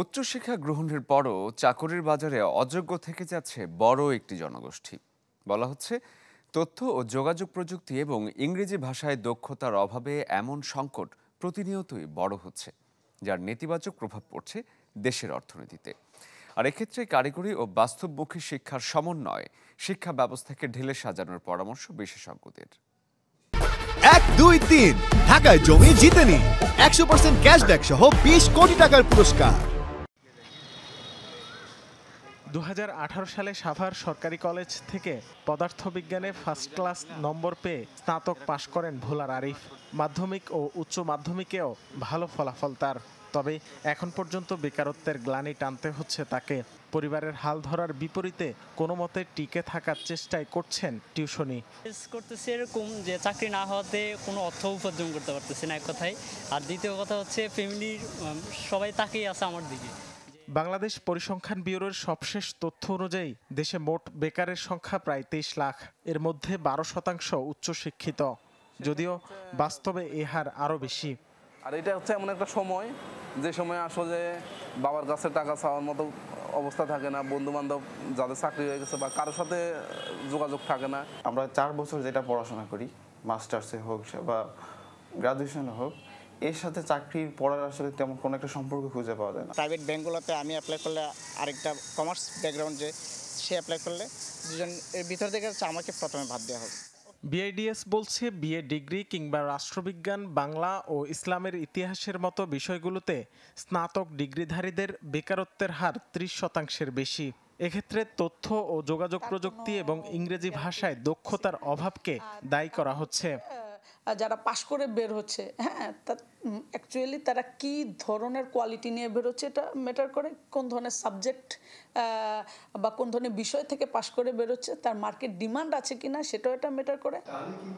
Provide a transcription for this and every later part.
উচ্চশিক্ষা গ্রহণের পরও চাকরির বাজারে অযোগ্য থেকে যাচ্ছে বড় একটি জনগোষ্ঠী বলা হচ্ছে তথ্য ও যোগাযোগ প্রযুক্তি এবং ইংরেজি ভাষায় দক্ষতার অভাবে এমন সংকট প্রতিনিয়তই বড় হচ্ছে যার নেতিবাচক প্রভাব পড়ছে দেশের অর্থনীতিতে আর এক্ষেত্রে কারিগরি ও বাস্তবমুখী শিক্ষার সমন্বয় শিক্ষা ব্যবস্থাকে ঢেলে সাজানোর পরামর্শ বিশেষজ্ঞদের এক দুই তিন ঢাকায় জমি জিতেনি একশো পার্সেন্ট ক্যাশব্যাক সহ বিশ কোটি টাকার পুরস্কার দু সালে সাভার সরকারি কলেজ থেকে পদার্থবিজ্ঞানে ফার্স্ট ক্লাস নম্বর পেয়ে স্নাতক পাশ করেন ভোলার আরিফ মাধ্যমিক ও উচ্চ মাধ্যমিকেও ভালো ফলাফল তার তবে এখন পর্যন্ত বেকারত্বের গ্লানি টানতে হচ্ছে তাকে পরিবারের হাল ধরার বিপরীতে কোনো মতে টিকে থাকার চেষ্টাই করছেন টিউশনি করতেছি এরকম যে চাকরি না হওয়াতে কোনো অর্থ উপার্জন করতে পারতেছি না এক কথায় আর দ্বিতীয় কথা হচ্ছে ফ্যামিলির সবাই তাকেই আছে আমার দিকে বাংলাদেশ পরিসংখ্যান ব্যুরোর সবশেষ তথ্য অনুযায়ী দেশে মোট বেকারের সংখ্যা প্রায় তেইশ লাখ এর মধ্যে বারো শতাংশ উচ্চশিক্ষিত যদিও বাস্তবে এ হার আরও বেশি আর এটা হচ্ছে এমন একটা সময় যে সময় আসলে বাবার কাছে টাকা চাওয়ার মতো অবস্থা থাকে না বন্ধু বান্ধব যাদের চাকরি হয়ে গেছে বা কারোর সাথে যোগাযোগ থাকে না আমরা চার বছর যেটা পড়াশোনা করি মাস্টার্সে হোক বা গ্রাজুয়েশনে হোক এর সাথে চাকরির পড়ার আসলে তেমন কোনো একটা সম্পর্ক খুঁজে পাওয়া যায় না প্রাইভেট ব্যাঙ্কগুলোতে আমি অ্যাপ্লাই করলে আরেকটা কমার্স ব্যাকগ্রাউন্ড যে সে অ্যাপ্লাই করলে দুজন এর ভিতর থেকে আমাকে প্রথমে ভাত দেওয়া হবে বিআইডিএস বলছে বিএ ডিগ্রি কিংবা রাষ্ট্রবিজ্ঞান বাংলা ও ইসলামের ইতিহাসের মতো বিষয়গুলোতে স্নাতক ডিগ্রিধারীদের বেকারত্বের হার ত্রিশ শতাংশের বেশি এক্ষেত্রে তথ্য ও যোগাযোগ প্রযুক্তি এবং ইংরেজি ভাষায় দক্ষতার অভাবকে দায়ী করা হচ্ছে হ্যাঁ। যারা পাশ করে বের হচ্ছে হ্যাঁ তা অ্যাকচুয়ালি তারা কি ধরনের কোয়ালিটি নিয়ে বেরোচ্ছে এটা ম্যাটার করে কোন ধরনের সাবজেক্ট বা কোন ধরনের বিষয় থেকে পাশ করে বেরোচ্ছে তার মার্কেট ডিমান্ড আছে কি না সেটাও এটা ম্যাটার করে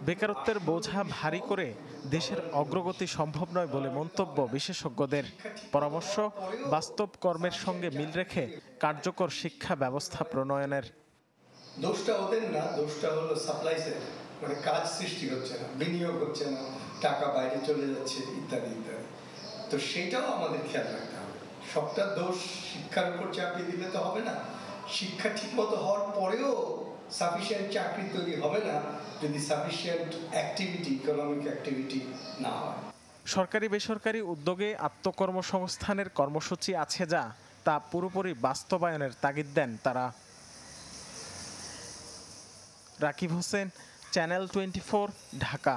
বেকারত্বের বোঝা ভারী করে দেশের অগ্রগতি সম্ভব নয় বলে মন্তব্য বিশেষজ্ঞদের পরামর্শ বাস্তব কর্মের সঙ্গে মিল রেখে কার্যকর শিক্ষা ব্যবস্থা প্রণয়নের দোষটা ওদের না দোষটা হলো সাপ্লাই সেন্টার মানে কাজ সৃষ্টি হচ্ছে না বিনিয়োগ হচ্ছে না টাকা বাইরে চলে যাচ্ছে ইত্যাদি ইত্যাদি তো সেটাও আমাদের খেয়াল রাখতে হবে সবটা দোষ শিক্ষার উপর চাপিয়ে দিলে তো হবে না শিক্ষা ঠিকমতো হওয়ার পরেও সাফিসিয়েন্ট চাকরি তৈরি হবে না যদি সাফিসিয়েন্ট অ্যাক্টিভিটি ইকোনমিক অ্যাক্টিভিটি না হয় সরকারি বেসরকারি উদ্যোগে আত্মকর্মসংস্থানের কর্মসূচি আছে যা তা পুরোপুরি বাস্তবায়নের তাগিদ দেন তারা রাকিব হোসেন চ্যানেল টোয়েন্টি ঢাকা